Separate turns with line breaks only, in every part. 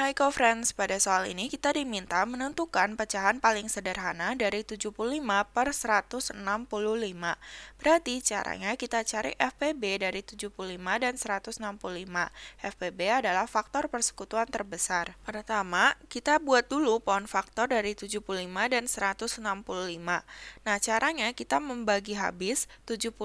Hai co-friends, pada soal ini kita diminta menentukan pecahan paling sederhana dari 75 per 165. Berarti caranya kita cari FPB dari 75 dan 165. FPB adalah faktor persekutuan terbesar. Pertama, kita buat dulu pohon faktor dari 75 dan 165. Nah, caranya kita membagi habis 75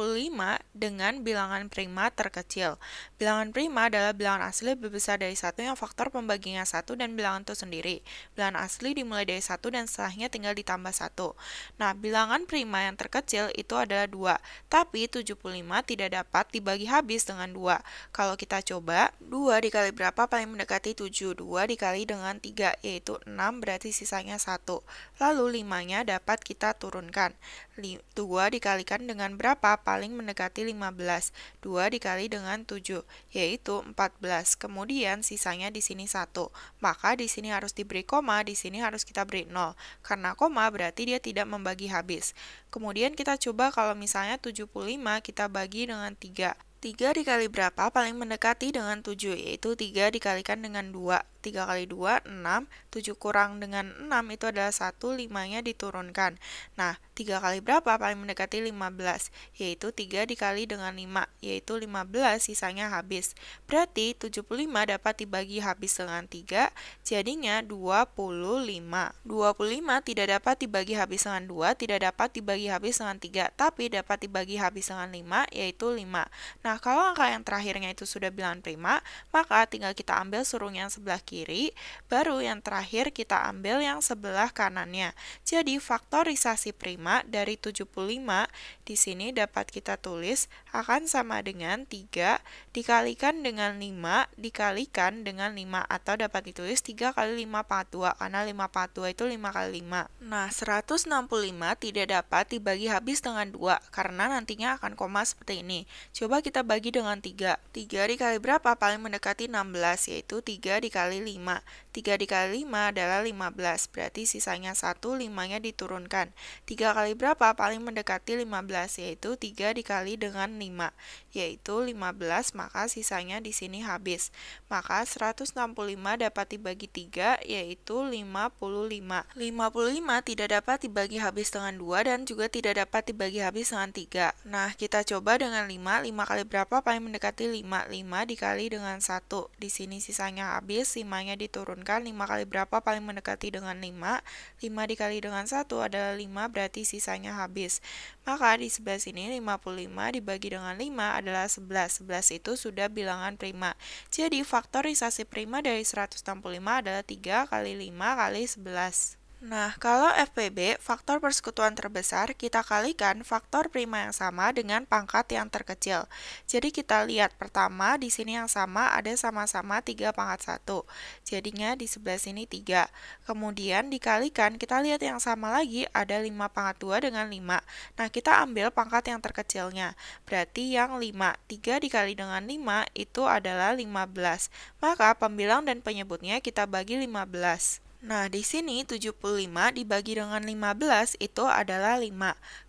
dengan bilangan prima terkecil. Bilangan prima adalah bilangan asli lebih besar dari satu yang faktor pembagian bilangannya 1 dan bilangan itu sendiri. Bilangan asli dimulai dari 1 dan setelahnya tinggal ditambah 1. Nah, bilangan prima yang terkecil itu adalah 2, tapi 75 tidak dapat dibagi habis dengan 2. Kalau kita coba, 2 dikali berapa paling mendekati 7? 2 dikali dengan 3, yaitu 6, berarti sisanya 1. Lalu 5-nya dapat kita turunkan. 2 dikalikan dengan berapa paling mendekati 15? 2 dikali dengan 7, yaitu 14. Kemudian sisanya di sini 1 maka di sini harus diberi koma, di sini harus kita beri 0. Karena koma berarti dia tidak membagi habis. Kemudian kita coba kalau misalnya 75 kita bagi dengan 3. 3 dikali berapa paling mendekati dengan 7, yaitu 3 dikalikan dengan 2. 3 kali 2, 6. 7 kurang dengan 6 itu adalah 1, 5-nya diturunkan. Nah, 3 kali berapa paling mendekati 15, yaitu 3 dikali dengan 5, yaitu 15 sisanya habis. Berarti 75 dapat dibagi habis dengan 3, jadinya 25. 25 tidak dapat dibagi habis dengan 2, tidak dapat dibagi habis dengan 3, tapi dapat dibagi habis dengan 5, yaitu 5. Nah, Nah, kalau angka yang terakhirnya itu sudah bilangan prima, maka tinggal kita ambil surung yang sebelah kiri, baru yang terakhir kita ambil yang sebelah kanannya. Jadi, faktorisasi prima dari 75 di sini dapat kita tulis akan sama dengan 3 dikalikan dengan 5 dikalikan dengan 5 atau dapat ditulis 3 kali 5 pangkat 2 karena 5 pangkat 2 itu 5 kali 5. Nah, 165 tidak dapat dibagi habis dengan 2 karena nantinya akan koma seperti ini. Coba kita bagi dengan 3. 3 dikali berapa? Paling mendekati 16, yaitu 3 dikali 5. 3 dikali 5 adalah 15, berarti sisanya 1, 5-nya diturunkan. 3 kali berapa? Paling mendekati 15, yaitu 3 dikali dengan 5, yaitu 15, maka sisanya di sini habis. Maka 165 dapat dibagi 3, yaitu 55. 55 tidak dapat dibagi habis dengan 2 dan juga tidak dapat dibagi habis dengan 3. Nah, kita coba dengan 5, 5 kali berapa? berapa paling mendekati 5. 5 dikali dengan 1. Di sini sisanya habis, 5-nya diturunkan. 5 kali berapa paling mendekati dengan 5. 5 dikali dengan 1 adalah 5, berarti sisanya habis. Maka di sebelah sini 55 dibagi dengan 5 adalah 11. 11 itu sudah bilangan prima. Jadi faktorisasi prima dari 165 adalah 3 kali 5 kali 11. Nah, kalau FPB, faktor persekutuan terbesar, kita kalikan faktor prima yang sama dengan pangkat yang terkecil. Jadi kita lihat pertama, di sini yang sama ada sama-sama 3 pangkat 1. Jadinya di sebelah sini 3. Kemudian dikalikan, kita lihat yang sama lagi ada 5 pangkat 2 dengan 5. Nah, kita ambil pangkat yang terkecilnya. Berarti yang 5, 3 dikali dengan 5 itu adalah 15. Maka pembilang dan penyebutnya kita bagi 15. Nah, di sini 75 dibagi dengan 15 itu adalah 5.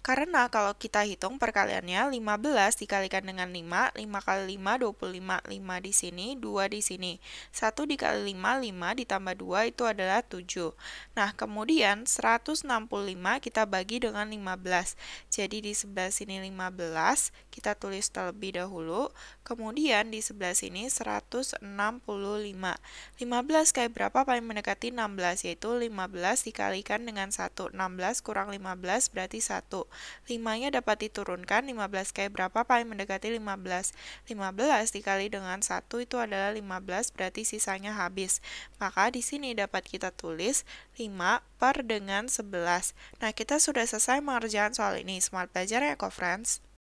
Karena kalau kita hitung perkaliannya 15 dikalikan dengan 5, 5 kali 5 25, 5 di sini, 2 di sini. 1 dikali 5 5 ditambah 2 itu adalah 7. Nah, kemudian 165 kita bagi dengan 15. Jadi di sebelah sini 15, kita tulis terlebih dahulu. Kemudian di sebelah sini 165. 15 kayak berapa paling mendekati 16 yaitu 15 dikalikan dengan 1. 16 kurang 15 berarti 1. 5-nya dapat diturunkan 15 kayak berapa paling mendekati 15. 15 dikali dengan 1 itu adalah 15 berarti sisanya habis. Maka di sini dapat kita tulis 5 per dengan 11. Nah, kita sudah selesai mengerjakan soal ini. Smart Belajar Eco ya, Friends.